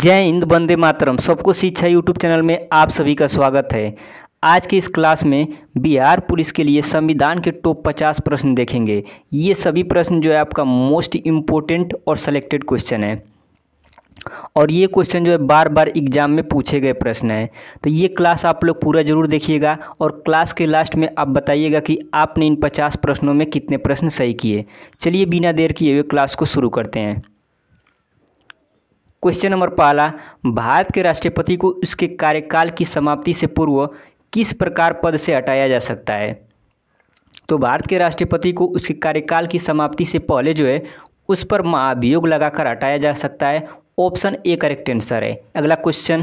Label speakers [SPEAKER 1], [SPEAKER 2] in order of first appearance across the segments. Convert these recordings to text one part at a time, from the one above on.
[SPEAKER 1] जय हिंद बंदे मातरम सबको शिक्षा यूट्यूब चैनल में आप सभी का स्वागत है आज की इस क्लास में बिहार पुलिस के लिए संविधान के टॉप पचास प्रश्न देखेंगे ये सभी प्रश्न जो है आपका मोस्ट इम्पोर्टेंट और सेलेक्टेड क्वेश्चन है और ये क्वेश्चन जो है बार बार एग्जाम में पूछे गए प्रश्न हैं तो ये क्लास आप लोग पूरा जरूर देखिएगा और क्लास के लास्ट में आप बताइएगा कि आपने इन पचास प्रश्नों में कितने प्रश्न सही किए चलिए बिना देर किए हुए क्लास को शुरू करते हैं क्वेश्चन नंबर पहला भारत के राष्ट्रपति को उसके कार्यकाल की समाप्ति से पूर्व किस प्रकार पद से हटाया जा सकता है तो भारत के राष्ट्रपति को उसके कार्यकाल की समाप्ति से पहले जो है उस पर महाभियोग लगाकर हटाया जा सकता है ऑप्शन ए करेक्ट आंसर है अगला क्वेश्चन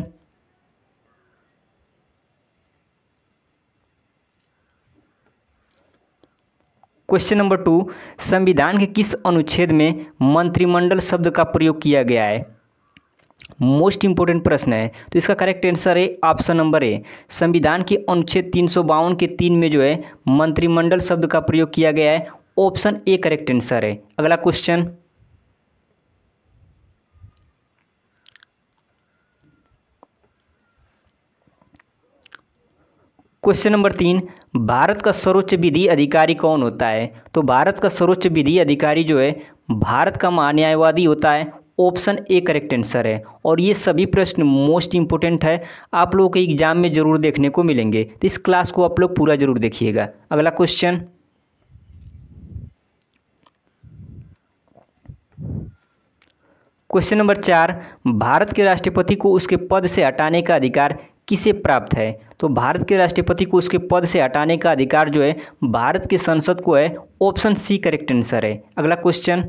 [SPEAKER 1] क्वेश्चन नंबर टू संविधान के किस अनुच्छेद में मंत्रिमंडल शब्द का प्रयोग किया गया है मोस्ट इंपोर्टेंट प्रश्न है तो इसका करेक्ट आंसर है ऑप्शन नंबर ए संविधान के अनुच्छेद तीन के तीन में जो है मंत्रिमंडल शब्द का प्रयोग किया गया है ऑप्शन ए करेक्ट आंसर है अगला क्वेश्चन क्वेश्चन नंबर तीन भारत का सर्वोच्च विधि अधिकारी कौन होता है तो भारत का सर्वोच्च विधि अधिकारी जो है भारत का महान्यायवादी होता है ऑप्शन ए करेक्ट आंसर है और ये सभी प्रश्न मोस्ट इंपॉर्टेंट है आप लोगों के एग्जाम में ज़रूर देखने को मिलेंगे तो इस क्लास को आप लोग पूरा ज़रूर देखिएगा अगला क्वेश्चन क्वेश्चन नंबर चार भारत के राष्ट्रपति को उसके पद से हटाने का अधिकार किसे प्राप्त है तो भारत के राष्ट्रपति को उसके पद से हटाने का अधिकार जो है भारत की संसद को है ऑप्शन सी करेक्ट आंसर है अगला क्वेश्चन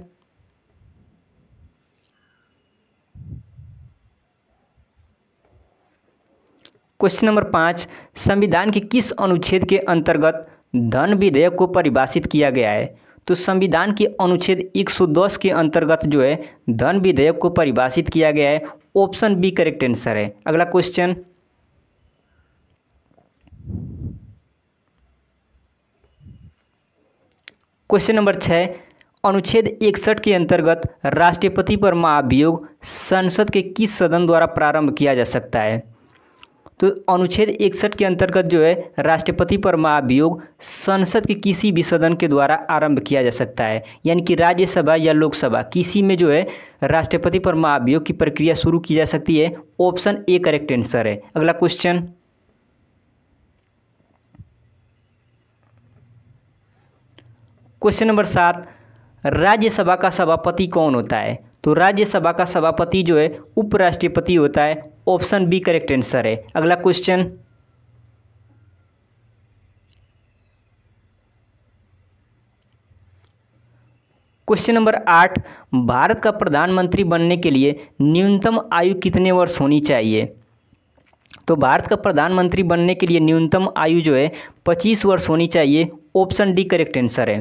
[SPEAKER 1] क्वेश्चन नंबर पाँच संविधान के किस अनुच्छेद के अंतर्गत धन विधेयक को परिभाषित किया गया है तो संविधान के अनुच्छेद 110 के अंतर्गत जो है धन विधेयक को परिभाषित किया गया है ऑप्शन बी करेक्ट आंसर है अगला क्वेश्चन क्वेश्चन नंबर छः अनुच्छेद इकसठ के अंतर्गत राष्ट्रपति पर महाभियोग संसद के किस सदन द्वारा प्रारंभ किया जा सकता है तो अनुच्छेद इकसठ के अंतर्गत जो है राष्ट्रपति पर महाभियोग संसद के किसी भी सदन के द्वारा आरंभ किया जा सकता है यानी कि राज्यसभा या लोकसभा किसी में जो है राष्ट्रपति पर महाभियोग की प्रक्रिया शुरू की जा सकती है ऑप्शन ए करेक्ट आंसर है अगला क्वेश्चन क्वेश्चन नंबर सात राज्यसभा का सभापति कौन होता है तो राज्यसभा का सभापति जो है उपराष्ट्रपति होता है ऑप्शन बी करेक्ट आंसर है अगला क्वेश्चन क्वेश्चन नंबर आठ भारत का प्रधानमंत्री बनने के लिए न्यूनतम आयु कितने वर्ष होनी चाहिए तो भारत का प्रधानमंत्री बनने के लिए न्यूनतम आयु जो है पच्चीस वर्ष होनी चाहिए ऑप्शन डी करेक्ट आंसर है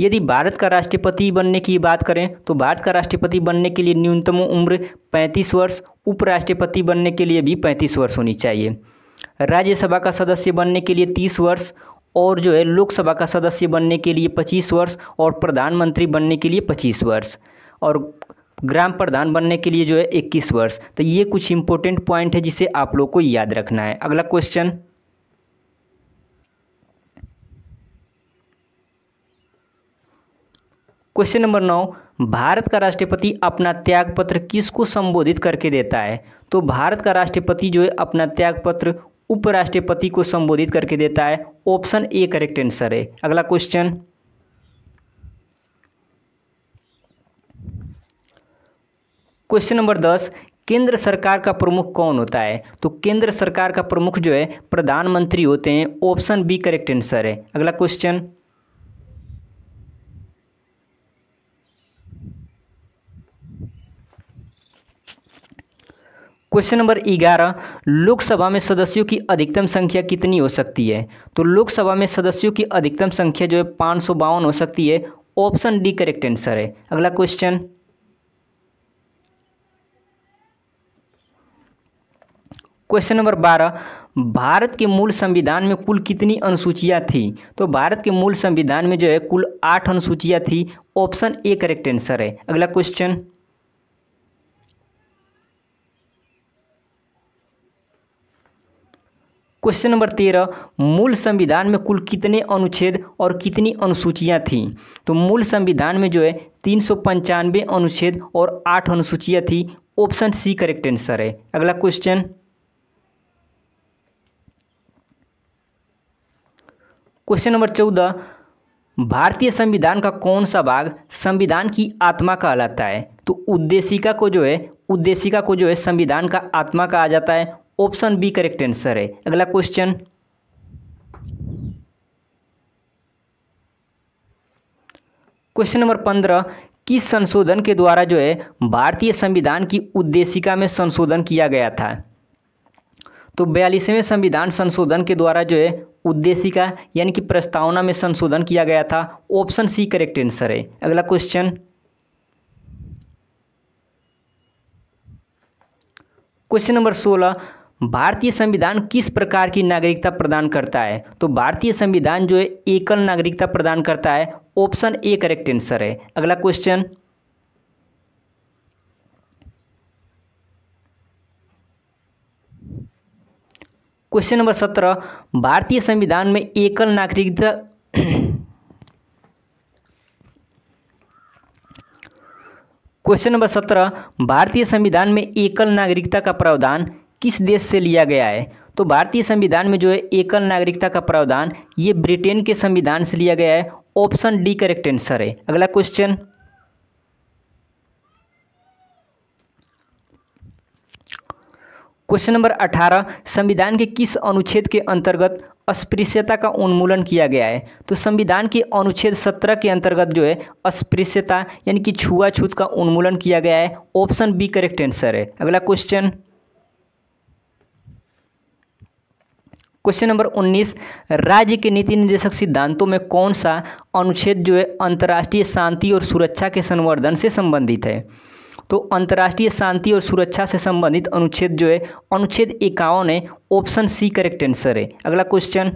[SPEAKER 1] यदि भारत का राष्ट्रपति बनने की बात करें तो भारत का राष्ट्रपति बनने के लिए न्यूनतम उम्र 35 वर्ष उपराष्ट्रपति बनने के लिए भी 35 वर्ष होनी चाहिए राज्यसभा का सदस्य बनने के लिए 30 वर्ष और जो है लोकसभा का सदस्य बनने के लिए 25 वर्ष और प्रधानमंत्री बनने के लिए 25 वर्ष और ग्राम प्रधान बनने के लिए जो है इक्कीस वर्ष तो ये कुछ इंपॉर्टेंट पॉइंट है जिसे आप लोग को याद रखना है अगला क्वेश्चन क्वेश्चन नंबर नौ भारत का राष्ट्रपति अपना त्यागपत्र किसको संबोधित करके देता है तो भारत का राष्ट्रपति जो है अपना त्यागपत्र उपराष्ट्रपति को संबोधित करके देता है ऑप्शन ए करेक्ट आंसर है अगला क्वेश्चन क्वेश्चन नंबर दस केंद्र सरकार का प्रमुख कौन होता है तो केंद्र सरकार का प्रमुख जो है प्रधानमंत्री होते हैं ऑप्शन बी करेक्ट आंसर है अगला क्वेश्चन क्वेश्चन नंबर ग्यारह लोकसभा में सदस्यों की अधिकतम संख्या कितनी हो सकती है तो लोकसभा में सदस्यों की अधिकतम संख्या जो है पाँच हो सकती है ऑप्शन डी करेक्ट आंसर है अगला क्वेश्चन क्वेश्चन नंबर बारह भारत के मूल संविधान में कुल कितनी अनुसूचियाँ थी तो भारत के मूल संविधान में जो है कुल आठ अनुसूचियां थी ऑप्शन ए करेक्ट आंसर है अगला क्वेश्चन क्वेश्चन नंबर तेरह मूल संविधान में कुल कितने अनुच्छेद और कितनी अनुसूचियाँ थीं तो मूल संविधान में जो है तीन सौ पंचानवे अनुच्छेद और आठ अनुसूचियाँ थी ऑप्शन सी करेक्ट आंसर है अगला क्वेश्चन क्वेश्चन नंबर चौदह भारतीय संविधान का कौन सा भाग संविधान की आत्मा कहलाता है तो उद्देशिका को जो है उद्देशिका को जो है संविधान का आत्मा कहा जाता है ऑप्शन बी करेक्ट आंसर है अगला क्वेश्चन क्वेश्चन नंबर पंद्रह किस संशोधन के द्वारा जो है भारतीय संविधान की उद्देशिका में संशोधन किया गया था तो बयालीसवें संविधान संशोधन के द्वारा जो है उद्देशिका यानी कि प्रस्तावना में संशोधन किया गया था ऑप्शन सी करेक्ट आंसर है अगला क्वेश्चन क्वेश्चन नंबर सोलह भारतीय संविधान किस प्रकार की नागरिकता प्रदान करता है तो भारतीय संविधान जो है एकल नागरिकता प्रदान करता है ऑप्शन ए करेक्ट आंसर है अगला क्वेश्चन क्वेश्चन नंबर सत्रह भारतीय संविधान में एकल नागरिकता क्वेश्चन नंबर सत्रह भारतीय संविधान में एकल नागरिकता का प्रावधान किस देश से लिया गया है तो भारतीय संविधान में जो है एकल नागरिकता का प्रावधान ये ब्रिटेन के संविधान से लिया गया है ऑप्शन डी करेक्ट आंसर है अगला क्वेश्चन क्वेश्चन नंबर अठारह संविधान के किस अनुच्छेद के अंतर्गत अस्पृश्यता का उन्मूलन किया गया है तो संविधान के अनुच्छेद सत्रह के अंतर्गत जो है अस्पृश्यता यानी कि छुआछूत का उन्मूलन किया गया है ऑप्शन बी करेक्ट आंसर है अगला क्वेश्चन क्वेश्चन नंबर 19 राज्य के नीति निर्देशक सिद्धांतों में कौन सा अनुच्छेद जो है अंतर्राष्ट्रीय शांति और सुरक्षा के संवर्धन से संबंधित है तो अंतर्राष्ट्रीय शांति और सुरक्षा से संबंधित अनुच्छेद जो है अनुच्छेद इक्यावन है ऑप्शन सी करेक्ट आंसर है अगला क्वेश्चन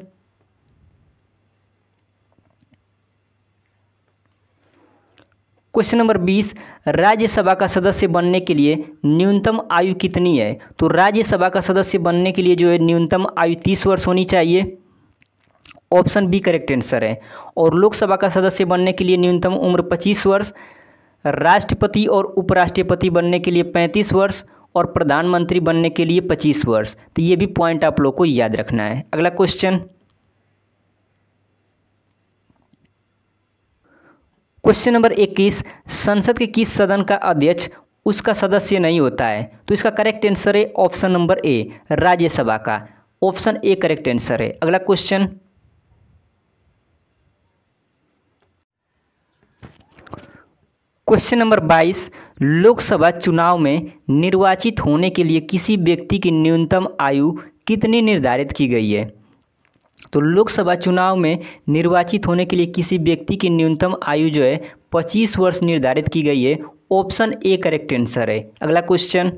[SPEAKER 1] क्वेश्चन नंबर बीस राज्यसभा का सदस्य बनने के लिए न्यूनतम आयु कितनी है तो राज्यसभा का सदस्य बनने के लिए जो है न्यूनतम आयु तीस वर्ष होनी चाहिए ऑप्शन बी करेक्ट आंसर है और लोकसभा का सदस्य बनने के लिए न्यूनतम उम्र पच्चीस वर्ष राष्ट्रपति और उपराष्ट्रपति बनने के लिए पैंतीस वर्ष और प्रधानमंत्री बनने के लिए पच्चीस वर्ष तो ये भी पॉइंट आप लोग को याद रखना है अगला क्वेश्चन क्वेश्चन नंबर इक्कीस संसद के किस सदन का अध्यक्ष उसका सदस्य नहीं होता है तो इसका करेक्ट आंसर है ऑप्शन नंबर ए राज्यसभा का ऑप्शन ए करेक्ट आंसर है अगला क्वेश्चन क्वेश्चन नंबर 22 लोकसभा चुनाव में निर्वाचित होने के लिए किसी व्यक्ति की न्यूनतम आयु कितनी निर्धारित की गई है तो लोकसभा चुनाव में निर्वाचित होने के लिए किसी व्यक्ति की न्यूनतम आयु जो है पच्चीस वर्ष निर्धारित की गई है ऑप्शन ए करेक्ट आंसर है अगला क्वेश्चन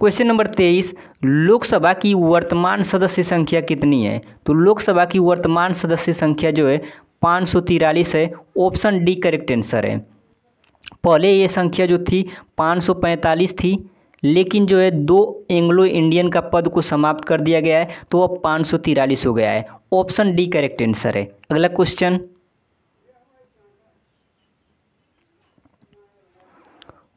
[SPEAKER 1] क्वेश्चन नंबर तेईस लोकसभा की वर्तमान सदस्य संख्या कितनी है तो लोकसभा की वर्तमान सदस्य संख्या जो है पाँच सौ तिरालीस है ऑप्शन डी करेक्ट आंसर है पहले ये संख्या जो थी पाँच सौ पैंतालीस थी लेकिन जो है दो एंग्लो इंडियन का पद को समाप्त कर दिया गया है तो अब पाँच हो गया है ऑप्शन डी करेक्ट आंसर है अगला क्वेश्चन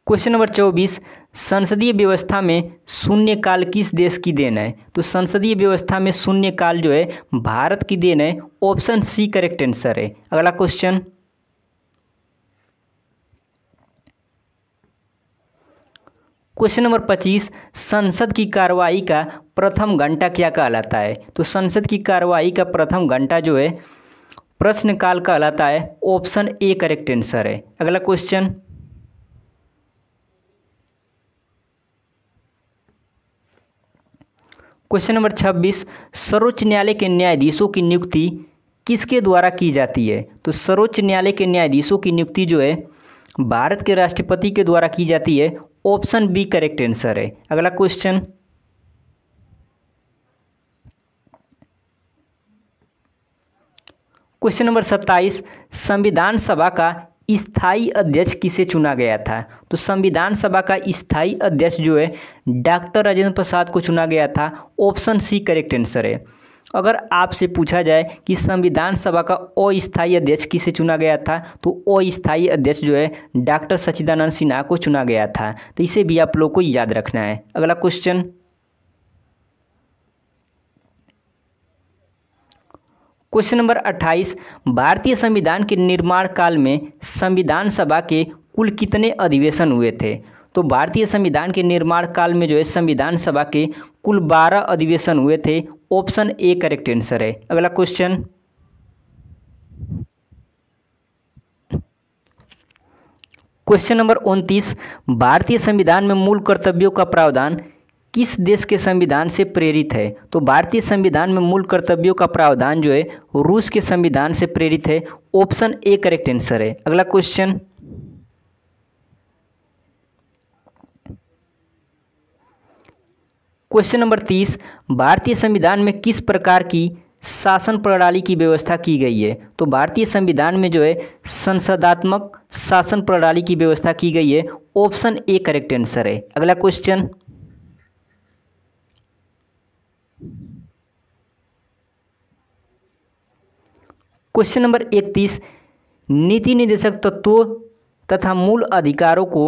[SPEAKER 1] क्वेश्चन नंबर चौबीस संसदीय व्यवस्था में शून्यकाल किस देश की देन है तो संसदीय व्यवस्था में शून्यकाल जो है भारत की देन है ऑप्शन सी करेक्ट आंसर है अगला क्वेश्चन क्वेश्चन नंबर पच्चीस संसद की कार्रवाई का प्रथम घंटा क्या कहलाता है तो संसद की कार्रवाई का प्रथम घंटा जो है प्रश्नकाल कहलाता है ऑप्शन ए करेक्ट आंसर है अगला क्वेश्चन क्वेश्चन नंबर छब्बीस सर्वोच्च न्यायालय के न्यायाधीशों की नियुक्ति किसके द्वारा की जाती है तो सर्वोच्च न्यायालय के न्यायाधीशों की नियुक्ति जो है भारत के राष्ट्रपति के द्वारा की जाती है ऑप्शन बी करेक्ट आंसर है अगला क्वेश्चन क्वेश्चन नंबर सत्ताईस संविधान सभा का स्थाई अध्यक्ष किसे चुना गया था तो संविधान सभा का स्थाई अध्यक्ष जो है डॉक्टर राजेंद्र प्रसाद को चुना गया था ऑप्शन सी करेक्ट आंसर है अगर आपसे पूछा जाए कि संविधान सभा का अस्थायी अध्यक्ष किसे चुना गया था तो अस्थायी अध्यक्ष जो है डॉक्टर सचिदानंद सिन्हा को चुना गया था तो इसे भी आप लोग को याद रखना है अगला क्वेश्चन क्वेश्चन नंबर 28 भारतीय संविधान के निर्माण काल में संविधान सभा के कुल कितने अधिवेशन हुए थे तो भारतीय संविधान के निर्माण काल में जो है संविधान सभा के कुल 12 अधिवेशन हुए थे ऑप्शन ए करेक्ट आंसर है अगला क्वेश्चन क्वेश्चन नंबर उनतीस भारतीय संविधान में मूल कर्तव्यों का प्रावधान किस देश के संविधान से प्रेरित है तो भारतीय संविधान में मूल कर्तव्यों का प्रावधान जो है रूस के संविधान से प्रेरित है ऑप्शन ए करेक्ट आंसर है अगला क्वेश्चन क्वेश्चन नंबर तीस भारतीय संविधान में किस प्रकार की शासन प्रणाली की व्यवस्था की गई है तो भारतीय संविधान में जो है संसदात्मक शासन प्रणाली की व्यवस्था की गई है ऑप्शन ए करेक्ट आंसर है अगला क्वेश्चन क्वेश्चन नंबर इकतीस नीति निदेशक तत्वों तथा मूल अधिकारों को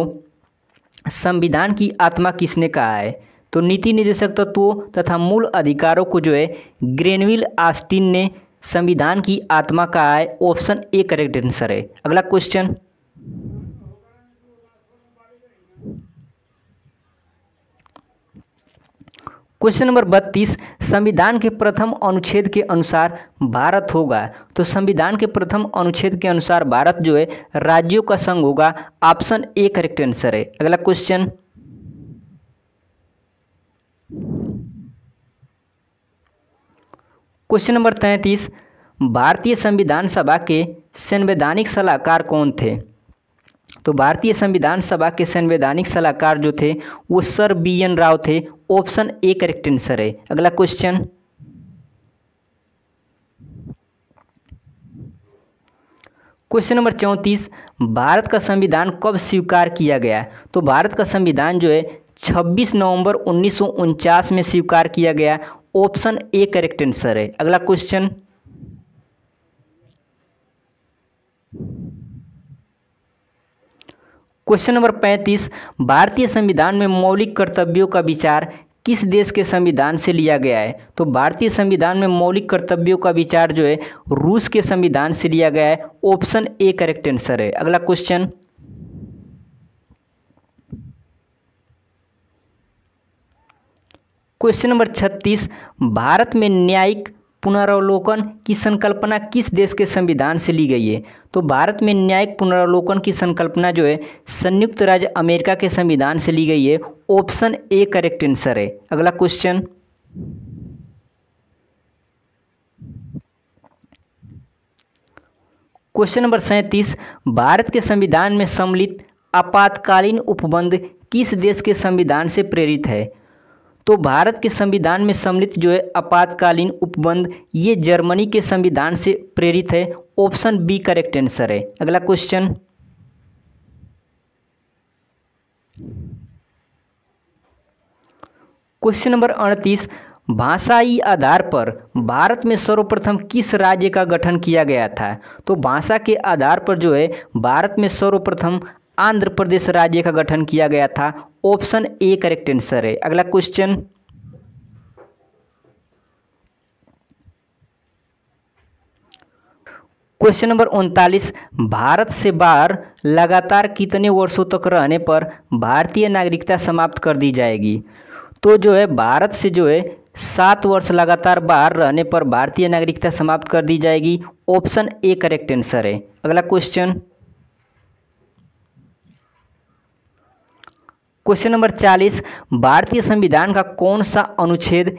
[SPEAKER 1] संविधान की आत्मा किसने कहा है तो नीति निदेशक तत्वों तथा मूल अधिकारों को जो है ग्रेनविल आस्टिन ने संविधान की आत्मा का है ऑप्शन ए करेक्ट आंसर है अगला क्वेश्चन क्वेश्चन नंबर बत्तीस संविधान के प्रथम अनुच्छेद के अनुसार भारत होगा तो संविधान के प्रथम अनुच्छेद के अनुसार भारत जो है राज्यों का संघ होगा ऑप्शन ए करेक्ट आंसर है अगला क्वेश्चन क्वेश्चन नंबर तैंतीस भारतीय संविधान सभा के संवैधानिक सलाहकार कौन थे तो भारतीय संविधान सभा के संवैधानिक सलाहकार जो थे वो सर बी एन राव थे ऑप्शन ए करेक्ट आंसर है अगला क्वेश्चन क्वेश्चन नंबर चौंतीस भारत का संविधान कब स्वीकार किया गया तो भारत का संविधान जो है 26 नवंबर उन्नीस में स्वीकार किया गया ऑप्शन ए करेक्ट आंसर है अगला क्वेश्चन क्वेश्चन नंबर 35 भारतीय संविधान में मौलिक कर्तव्यों का विचार किस देश के संविधान से लिया गया है तो भारतीय संविधान में मौलिक कर्तव्यों का विचार जो है रूस के संविधान से लिया गया है ऑप्शन ए करेक्ट आंसर है अगला क्वेश्चन क्वेश्चन नंबर छत्तीस भारत में न्यायिक पुनरावलोकन की संकल्पना किस देश के संविधान से ली गई है तो भारत में न्यायिक पुनरावलोकन की संकल्पना जो है संयुक्त राज्य अमेरिका के संविधान से ली गई है ऑप्शन ए करेक्ट आंसर है अगला क्वेश्चन क्वेश्चन नंबर सैंतीस भारत के संविधान में सम्मिलित आपातकालीन उपबंध किस देश के संविधान से प्रेरित है तो भारत के संविधान में सम्मिलित जो है आपातकालीन उपबंध ये जर्मनी के संविधान से प्रेरित है ऑप्शन बी करेक्ट आंसर है अगला क्वेश्चन क्वेश्चन नंबर अड़तीस भाषाई आधार पर भारत में सर्वप्रथम किस राज्य का गठन किया गया था तो भाषा के आधार पर जो है भारत में सर्वप्रथम आंध्र प्रदेश राज्य का गठन किया गया था ऑप्शन ए करेक्ट आंसर है अगला क्वेश्चन क्वेश्चन नंबर उनतालीस भारत से बाहर लगातार कितने वर्षों तक रहने पर भारतीय नागरिकता समाप्त कर दी जाएगी तो जो है भारत से जो है सात वर्ष लगातार बाहर रहने पर भारतीय नागरिकता समाप्त कर दी जाएगी ऑप्शन ए करेक्ट आंसर है अगला क्वेश्चन क्वेश्चन नंबर चालीस भारतीय संविधान का कौन सा अनुच्छेद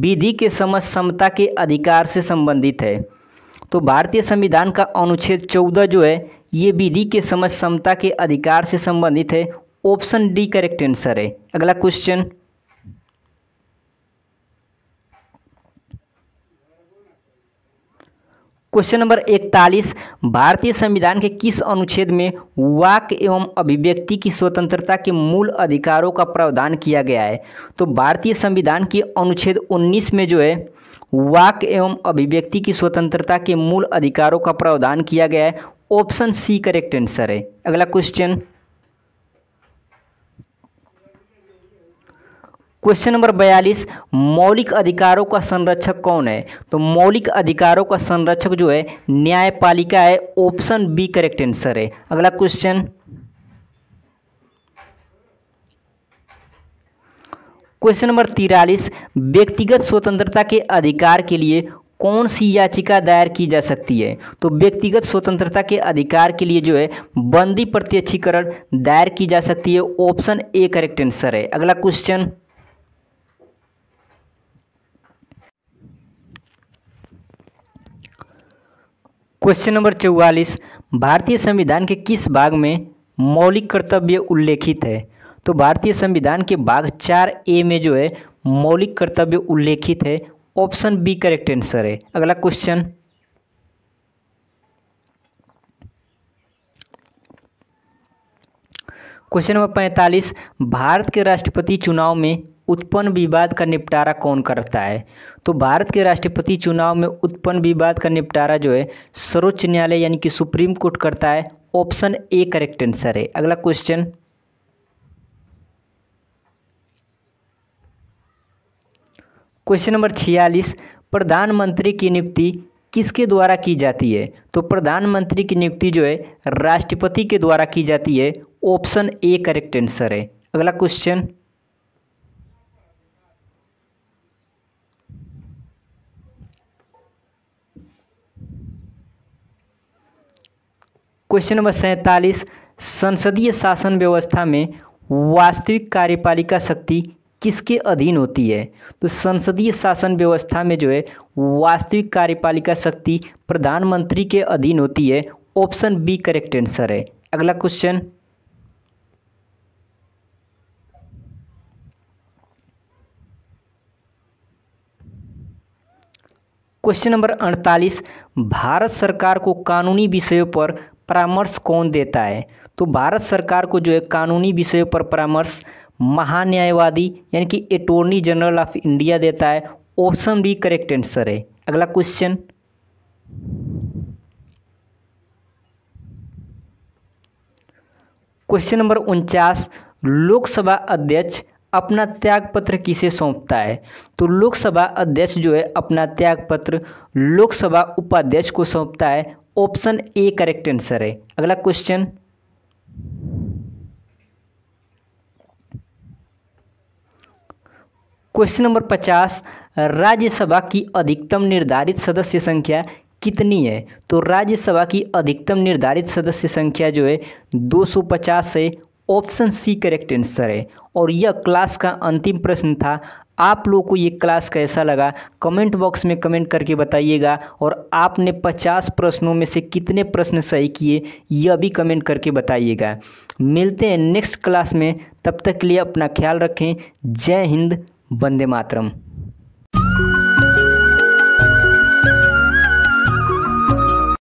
[SPEAKER 1] विधि के समझ समता के अधिकार से संबंधित है तो भारतीय संविधान का अनुच्छेद चौदह जो है ये विधि के समझ समता के अधिकार से संबंधित है ऑप्शन डी करेक्ट आंसर है अगला क्वेश्चन क्वेश्चन नंबर इकतालीस भारतीय संविधान के किस अनुच्छेद में वाक एवं अभिव्यक्ति की स्वतंत्रता के मूल अधिकारों का प्रावधान किया गया है तो भारतीय संविधान के अनुच्छेद 19 में जो है वाक एवं अभिव्यक्ति की स्वतंत्रता के मूल अधिकारों का प्रावधान किया गया है ऑप्शन सी करेक्ट आंसर है अगला क्वेश्चन क्वेश्चन नंबर बयालीस मौलिक अधिकारों का संरक्षक कौन है तो मौलिक अधिकारों का संरक्षक जो है न्यायपालिका है ऑप्शन बी करेक्ट आंसर है अगला क्वेश्चन क्वेश्चन नंबर तिरालीस व्यक्तिगत स्वतंत्रता के अधिकार के लिए कौन सी याचिका दायर की जा सकती है तो व्यक्तिगत स्वतंत्रता के अधिकार के लिए जो है बंदी प्रत्यक्षीकरण दायर की जा सकती है ऑप्शन ए करेक्ट आंसर है अगला क्वेश्चन क्वेश्चन नंबर चौवालीस भारतीय संविधान के किस भाग में मौलिक कर्तव्य उल्लेखित है तो भारतीय संविधान के भाग चार ए में जो है मौलिक कर्तव्य उल्लेखित है ऑप्शन बी करेक्ट आंसर है अगला क्वेश्चन क्वेश्चन नंबर पैंतालीस भारत के राष्ट्रपति चुनाव में उत्पन्न विवाद का निपटारा कौन करता है तो भारत के राष्ट्रपति चुनाव में उत्पन्न विवाद का निपटारा जो है सर्वोच्च न्यायालय यानी कि सुप्रीम कोर्ट करता है ऑप्शन ए करेक्ट आंसर है अगला क्वेश्चन क्वेश्चन नंबर छियालीस प्रधानमंत्री की नियुक्ति किसके द्वारा की जाती है तो प्रधानमंत्री की नियुक्ति जो है राष्ट्रपति के द्वारा की जाती है ऑप्शन ए करेक्ट आंसर है अगला क्वेश्चन क्वेश्चन नंबर सैंतालीस संसदीय शासन व्यवस्था में वास्तविक कार्यपालिका शक्ति किसके अधीन होती है तो संसदीय शासन व्यवस्था में जो है वास्तविक कार्यपालिका शक्ति प्रधानमंत्री के अधीन होती है ऑप्शन बी करेक्ट आंसर है अगला क्वेश्चन क्वेश्चन नंबर अड़तालीस भारत सरकार को कानूनी विषयों पर परामर्श कौन देता है तो भारत सरकार को जो है कानूनी विषयों पर परामर्श महान्यायवादी यानी कि अटोर्नी जनरल ऑफ इंडिया देता है ऑप्शन बी करेक्ट आंसर है अगला क्वेश्चन क्वेश्चन नंबर उनचास लोकसभा अध्यक्ष अपना त्यागपत्र किसे सौंपता है तो लोकसभा अध्यक्ष जो है अपना त्यागपत्र लोकसभा उपाध्यक्ष को सौंपता है ऑप्शन ए करेक्ट आंसर है अगला क्वेश्चन क्वेश्चन नंबर पचास राज्यसभा की अधिकतम निर्धारित सदस्य संख्या कितनी है तो राज्यसभा की अधिकतम निर्धारित सदस्य संख्या जो है 250 है ऑप्शन सी करेक्ट आंसर है और यह क्लास का अंतिम प्रश्न था आप लोगों को ये क्लास कैसा लगा कमेंट बॉक्स में कमेंट करके बताइएगा और आपने 50 प्रश्नों में से कितने प्रश्न सही किए यह भी कमेंट करके बताइएगा मिलते हैं नेक्स्ट क्लास में तब तक के लिए अपना ख्याल रखें जय हिंद वंदे मातरम